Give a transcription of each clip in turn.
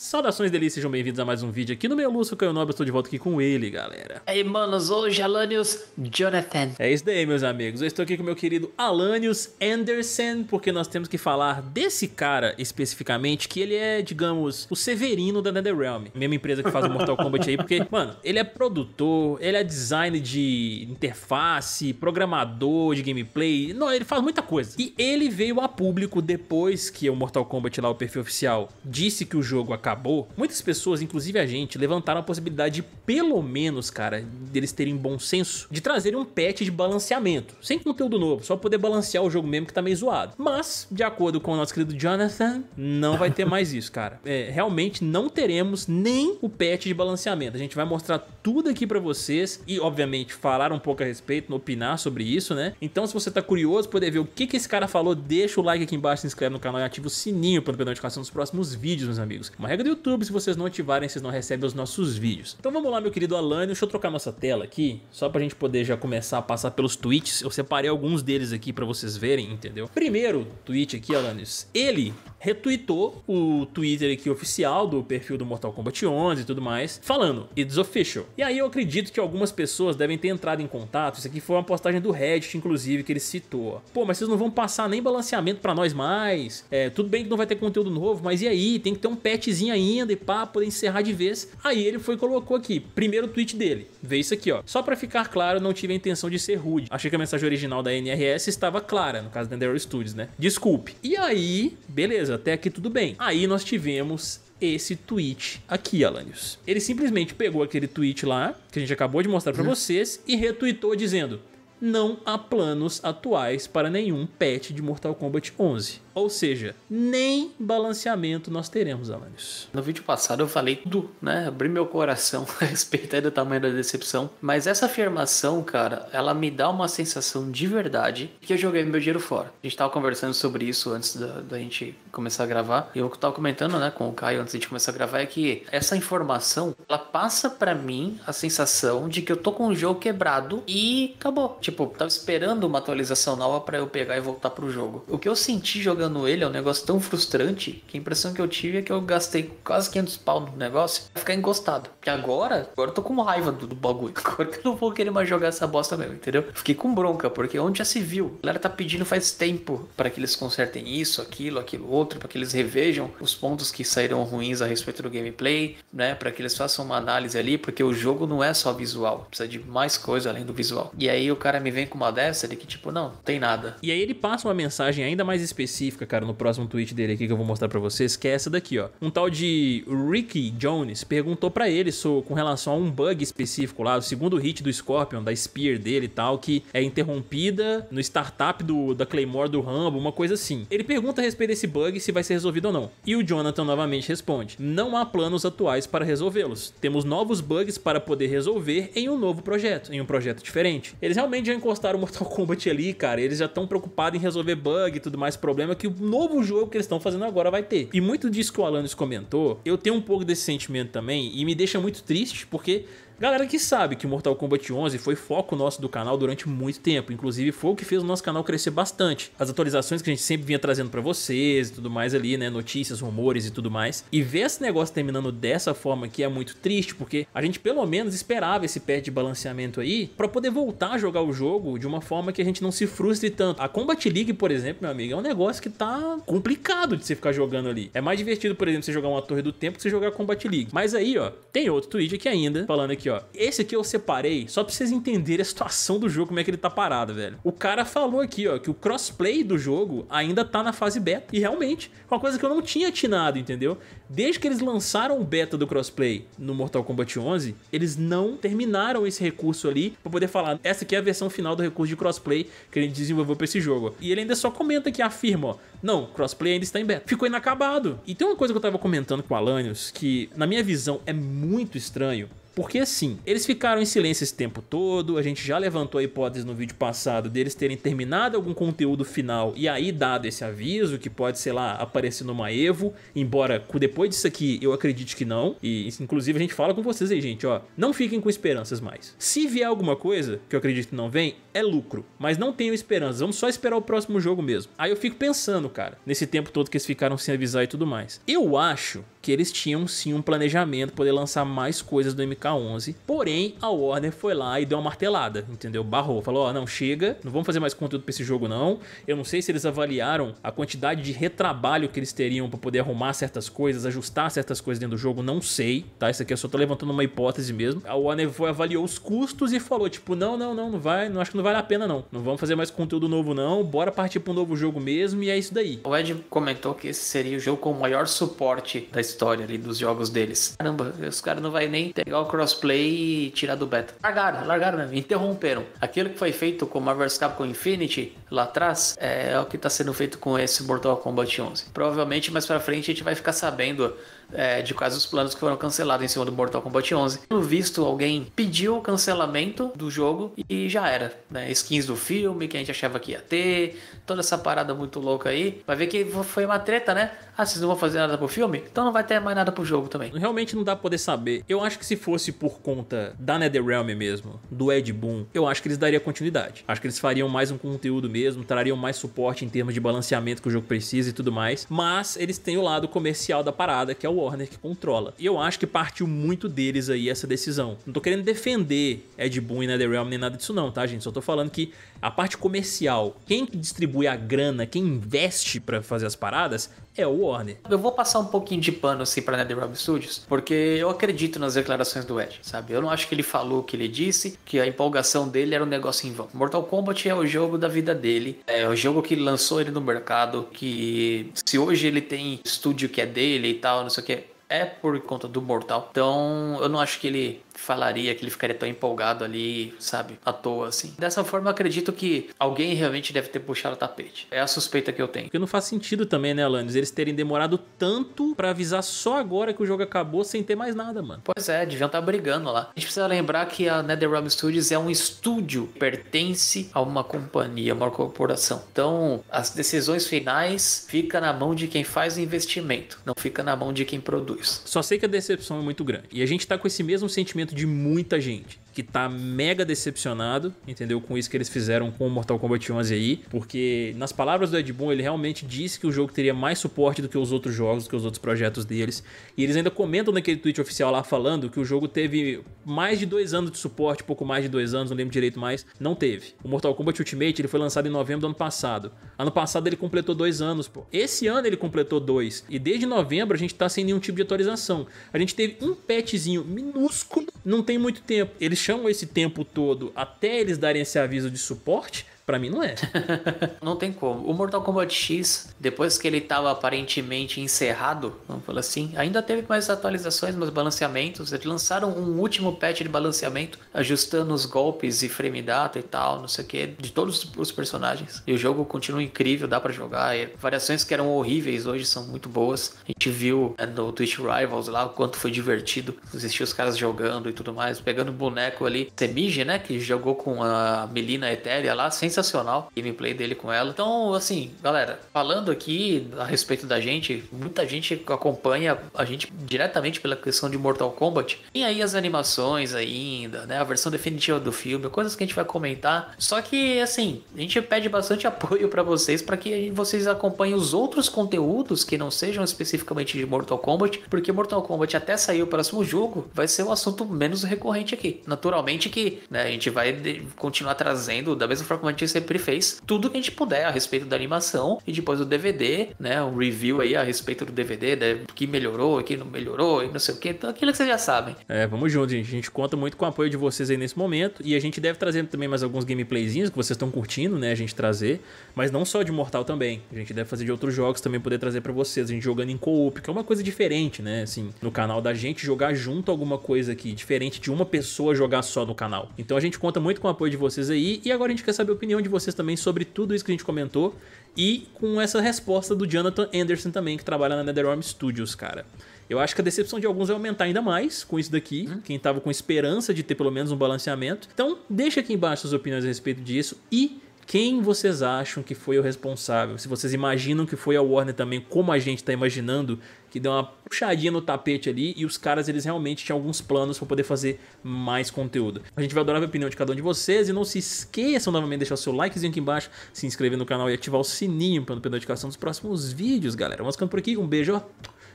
Saudações delícias, sejam bem-vindos a mais um vídeo aqui no meu Lúcio Caio Nobre, estou de volta aqui com ele, galera. Ei, manos, hoje Alanios Jonathan. É isso daí, meus amigos, eu estou aqui com meu querido Alanios Anderson, porque nós temos que falar desse cara especificamente, que ele é, digamos, o Severino da NetherRealm, mesma empresa que faz o Mortal Kombat aí, porque, mano, ele é produtor, ele é design de interface, programador de gameplay, não, ele faz muita coisa. E ele veio a público depois que o Mortal Kombat lá, o perfil oficial, disse que o jogo acabou acabou, muitas pessoas, inclusive a gente, levantaram a possibilidade de, pelo menos, cara, deles terem bom senso, de trazerem um patch de balanceamento, sem conteúdo novo, só poder balancear o jogo mesmo que tá meio zoado. Mas, de acordo com o nosso querido Jonathan, não vai ter mais isso, cara. É, realmente não teremos nem o patch de balanceamento. A gente vai mostrar tudo aqui para vocês e, obviamente, falar um pouco a respeito, opinar sobre isso, né? Então, se você tá curioso, poder ver o que, que esse cara falou, deixa o like aqui embaixo, se inscreve no canal e ativa o sininho para não perder notificação dos próximos vídeos, meus amigos. Uma regra do YouTube, se vocês não ativarem, vocês não recebem os nossos vídeos. Então vamos lá, meu querido Alan, deixa eu trocar nossa tela aqui, só pra gente poder já começar a passar pelos tweets. Eu separei alguns deles aqui pra vocês verem, entendeu? Primeiro tweet aqui, Alanis, ele retuitou o Twitter aqui oficial do perfil do Mortal Kombat 11 e tudo mais, falando It's official. E aí eu acredito que algumas pessoas devem ter entrado em contato, isso aqui foi uma postagem do Reddit, inclusive, que ele citou. Pô, mas vocês não vão passar nem balanceamento para nós mais, é, tudo bem que não vai ter conteúdo novo, mas e aí, tem que ter um patchzinho ainda e pá, poder encerrar de vez. Aí ele foi e colocou aqui, primeiro tweet dele, vê isso aqui ó, só para ficar claro, não tive a intenção de ser rude, achei que a mensagem original da NRS estava clara, no caso da Daryl Studios, né? Desculpe. E aí, beleza, beleza, até aqui tudo bem. Aí nós tivemos esse tweet aqui, Alanios. Ele simplesmente pegou aquele tweet lá, que a gente acabou de mostrar para uhum. vocês, e retweetou dizendo não há planos atuais para nenhum patch de Mortal Kombat 11. Ou seja, nem balanceamento nós teremos, Alanios. No vídeo passado eu falei tudo, né? Abri meu coração a respeito aí do tamanho da decepção. Mas essa afirmação, cara, ela me dá uma sensação de verdade que eu joguei meu dinheiro fora. A gente tava conversando sobre isso antes da, da gente começar a gravar. E eu tava comentando, né, com o Caio antes de começar a gravar, é que essa informação, ela passa para mim a sensação de que eu tô com o jogo quebrado e acabou Tipo, tava esperando uma atualização nova para eu pegar e voltar pro jogo. O que eu senti jogando ele é um negócio tão frustrante que a impressão que eu tive é que eu gastei quase 500 pau no negócio pra ficar encostado. Que agora, agora eu tô com raiva do, do bagulho. Agora que eu não vou querer mais jogar essa bosta mesmo, entendeu? Fiquei com bronca, porque onde já se viu? A galera tá pedindo faz tempo para que eles consertem isso, aquilo, aquilo outro, para que eles revejam os pontos que saíram ruins a respeito do gameplay, né? Para que eles façam uma análise ali, porque o jogo não é só visual, precisa de mais coisa além do visual. E aí o cara cara me vem com uma dessa de que, tipo, não, tem nada. E aí ele passa uma mensagem ainda mais específica, cara, no próximo tweet dele aqui que eu vou mostrar para vocês, que é essa daqui, ó. Um tal de Ricky Jones perguntou para ele so, com relação a um bug específico lá, o segundo hit do Scorpion, da Spear dele e tal, que é interrompida no startup do, da Claymore do Rambo, uma coisa assim. Ele pergunta a respeito desse bug se vai ser resolvido ou não. E o Jonathan novamente responde: Não há planos atuais para resolvê-los. Temos novos bugs para poder resolver em um novo projeto, em um projeto diferente. Eles realmente já encostaram Mortal Kombat ali, cara. Eles já estão preocupados em resolver bug e tudo mais, problema que o novo jogo que eles estão fazendo agora vai ter. E muito disso que o Alanis comentou, eu tenho um pouco desse sentimento também e me deixa muito triste porque Galera que sabe que Mortal Kombat 11 foi foco nosso do canal durante muito tempo, inclusive foi o que fez o nosso canal crescer bastante. As atualizações que a gente sempre vinha trazendo para vocês e tudo mais ali, né, notícias, rumores e tudo mais. E ver esse negócio terminando dessa forma aqui é muito triste, porque a gente pelo menos esperava esse pé de balanceamento aí para poder voltar a jogar o jogo de uma forma que a gente não se frustre tanto. A Combat League, por exemplo, meu amigo, é um negócio que tá complicado de você ficar jogando ali. É mais divertido, por exemplo, você jogar uma Torre do Tempo que você jogar Combat League. Mas aí, ó, tem outro tweet aqui ainda falando aqui aqui, ó. Esse aqui eu separei só pra vocês entenderem a situação do jogo, como é que ele tá parado, velho. O cara falou aqui, ó, que o crossplay do jogo ainda tá na fase beta. E realmente, uma coisa que eu não tinha atinado, entendeu? Desde que eles lançaram o beta do crossplay no Mortal Kombat 11, eles não terminaram esse recurso ali pra poder falar, essa aqui é a versão final do recurso de crossplay que a gente desenvolveu pra esse jogo. E ele ainda só comenta que afirma, ó, não, crossplay ainda está em beta. Ficou inacabado. E tem uma coisa que eu tava comentando com o Alanios, que na minha visão é muito estranho porque assim, eles ficaram em silêncio esse tempo todo, a gente já levantou a hipótese no vídeo passado deles terem terminado algum conteúdo final e aí dado esse aviso que pode, sei lá, aparecer numa Evo, embora depois disso aqui eu acredite que não, e inclusive a gente fala com vocês aí, gente, ó, não fiquem com esperanças mais. Se vier alguma coisa, que eu acredito que não vem, é lucro, mas não tenho esperanças, vamos só esperar o próximo jogo mesmo. Aí eu fico pensando, cara, nesse tempo todo que eles ficaram sem avisar e tudo mais. Eu acho que eles tinham sim um planejamento poder lançar mais coisas do MK11. Porém, a Warner foi lá e deu uma martelada, entendeu? Barrou, falou: "Ó, oh, não chega, não vamos fazer mais conteúdo para esse jogo não". Eu não sei se eles avaliaram a quantidade de retrabalho que eles teriam para poder arrumar certas coisas, ajustar certas coisas dentro do jogo, não sei, tá? Isso aqui eu só tô levantando uma hipótese mesmo. A Warner foi avaliou os custos e falou tipo: "Não, não, não, não vai, não acho que não vale a pena não. Não vamos fazer mais conteúdo novo não, bora partir para um novo jogo mesmo" e é isso daí. O Ed comentou que esse seria o jogo com o maior suporte da história história ali dos jogos deles. Caramba, os caras não vai nem pegar o crossplay e tirar do beta. Largaram, largaram mesmo, interromperam. Aquilo que foi feito com Marvel Capcom Infinity lá atrás é, é o que está sendo feito com esse Mortal Kombat 11. Provavelmente mais para frente a gente vai ficar sabendo é, de quais os planos que foram cancelados em cima do Mortal Kombat 11. Pelo visto, alguém pediu o cancelamento do jogo e já era. Né? Skins do filme que a gente achava que ia ter, toda essa parada muito louca aí. Vai ver que foi uma treta, né? Ah, vocês não vão fazer nada pro filme? Então não vai ter mais nada pro jogo também. Realmente não dá pra poder saber. Eu acho que se fosse por conta da NetherRealm mesmo, do Ed Boon, eu acho que eles dariam continuidade. Acho que eles fariam mais um conteúdo mesmo, trariam mais suporte em termos de balanceamento que o jogo precisa e tudo mais. Mas eles têm o lado comercial da parada, que é o Warner que controla. E eu acho que partiu muito deles aí essa decisão. Não tô querendo defender Ed Boon e NetherRealm nem nada disso não, tá gente? Só tô falando que a parte comercial, quem distribui a grana, quem investe para fazer as paradas, é o Warner. Eu vou passar um pouquinho de pano assim pra NetherRealm Studios, porque eu acredito nas declarações do Ed, sabe? Eu não acho que ele falou o que ele disse, que a empolgação dele era um negócio em vão. Mortal Kombat é o jogo da vida dele, é o jogo que lançou ele no mercado, que se hoje ele tem estúdio que é dele e tal, não sei o que, é por conta do mortal. Então, eu não acho que ele falaria, que ele ficaria tão empolgado ali, sabe, à toa, assim. Dessa forma, eu acredito que alguém realmente deve ter puxado o tapete. É a suspeita que eu tenho. Porque não faz sentido também, né, Alanis, eles terem demorado tanto para avisar só agora que o jogo acabou sem ter mais nada, mano. Pois é, deviam estar tá brigando lá. A gente precisa lembrar que a NetherRealm Studios é um estúdio, pertence a uma companhia, uma corporação. Então, as decisões finais fica na mão de quem faz o investimento, não fica na mão de quem produz. Só sei que a decepção é muito grande. E a gente tá com esse mesmo sentimento de muita gente que tá mega decepcionado, entendeu? Com isso que eles fizeram com o Mortal Kombat 11 aí, porque nas palavras do Ed Boon, ele realmente disse que o jogo teria mais suporte do que os outros jogos, do que os outros projetos deles. E eles ainda comentam naquele tweet oficial lá falando que o jogo teve mais de dois anos de suporte, pouco mais de dois anos, não lembro direito mais, não teve. O Mortal Kombat Ultimate ele foi lançado em novembro do ano passado. Ano passado ele completou dois anos, pô. Esse ano ele completou dois. E desde novembro a gente tá sem nenhum tipo de atualização. A gente teve um patchzinho minúsculo, não tem muito tempo. Eles chamam esse tempo todo até eles darem esse aviso de suporte, Pra mim não é. não tem como. O Mortal Kombat X, depois que ele tava aparentemente encerrado, vamos falar assim, ainda teve mais atualizações, mais balanceamentos. Eles lançaram um último patch de balanceamento, ajustando os golpes e frame data e tal, não sei o que, de todos os personagens. E o jogo continua incrível, dá para jogar. E variações que eram horríveis hoje são muito boas. A gente viu é, no Twitch Rivals lá o quanto foi divertido assistir os caras jogando e tudo mais, pegando o boneco ali, Semige, né, que jogou com a Melina Etérea lá, sem sensacional. Gameplay dele com ela. Então, assim, galera, falando aqui a respeito da gente, muita gente acompanha a gente diretamente pela questão de Mortal Kombat. Tem aí as animações ainda, né? A versão definitiva do filme, coisas que a gente vai comentar. Só que, assim, a gente pede bastante apoio para vocês, para que vocês acompanhem os outros conteúdos que não sejam especificamente de Mortal Kombat, porque Mortal Kombat até sair o próximo jogo, vai ser um assunto menos recorrente aqui. Naturalmente que né, a gente vai continuar trazendo, da mesma forma que a gente sempre fez tudo que a gente puder a respeito da animação e depois o DVD, né? Um review aí a respeito do DVD, né? que melhorou, que não melhorou e não sei o que, então, aquilo que vocês já sabem. É, vamos junto, gente. A gente conta muito com o apoio de vocês aí nesse momento e a gente deve trazer também mais alguns gameplayzinhos que vocês estão curtindo, né? A gente trazer, mas não só de Mortal também. A gente deve fazer de outros jogos também poder trazer para vocês. A gente jogando em co-op, que é uma coisa diferente, né? Assim, no canal da gente jogar junto alguma coisa aqui, diferente de uma pessoa jogar só no canal. Então a gente conta muito com o apoio de vocês aí e agora a gente quer saber a opinião opinião de vocês também sobre tudo isso que a gente comentou e com essa resposta do Jonathan Anderson também, que trabalha na NetherRealm Studios, cara. Eu acho que a decepção de alguns vai é aumentar ainda mais com isso daqui, hum. quem estava com esperança de ter pelo menos um balanceamento. Então, deixa aqui embaixo suas opiniões a respeito disso e quem vocês acham que foi o responsável? Se vocês imaginam que foi a Warner também, como a gente está imaginando, que deu uma puxadinha no tapete ali e os caras eles realmente tinham alguns planos para poder fazer mais conteúdo. A gente vai adorar a opinião de cada um de vocês e não se esqueçam novamente de deixar o seu likezinho aqui embaixo, se inscrever no canal e ativar o sininho para não perder a notificação dos próximos vídeos, galera. Vamos ficando por aqui, um beijo.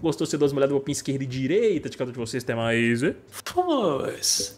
Gostou? Se duas molhadas, vou no esquerda e direita de cada um de vocês, até mais. Fomos!